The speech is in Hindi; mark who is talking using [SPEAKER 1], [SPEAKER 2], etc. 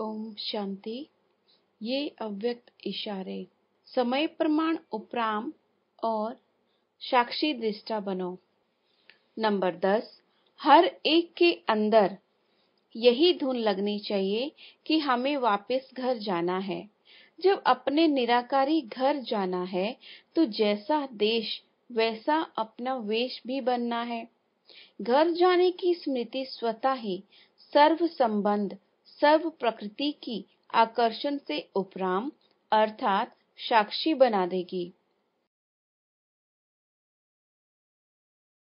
[SPEAKER 1] ओम शांति ये अव्यक्त इशारे समय प्रमाण उपराम और साक्षी दृष्टा बनो नंबर दस हर एक के अंदर यही धुन लगनी चाहिए कि हमें वापस घर जाना है जब अपने निराकारी घर जाना है तो जैसा देश वैसा अपना वेश भी बनना है घर जाने की स्मृति स्वतः ही सर्व संबंध सर्व प्रकृति की आकर्षण से उपराम अर्थात
[SPEAKER 2] साक्षी बना देगी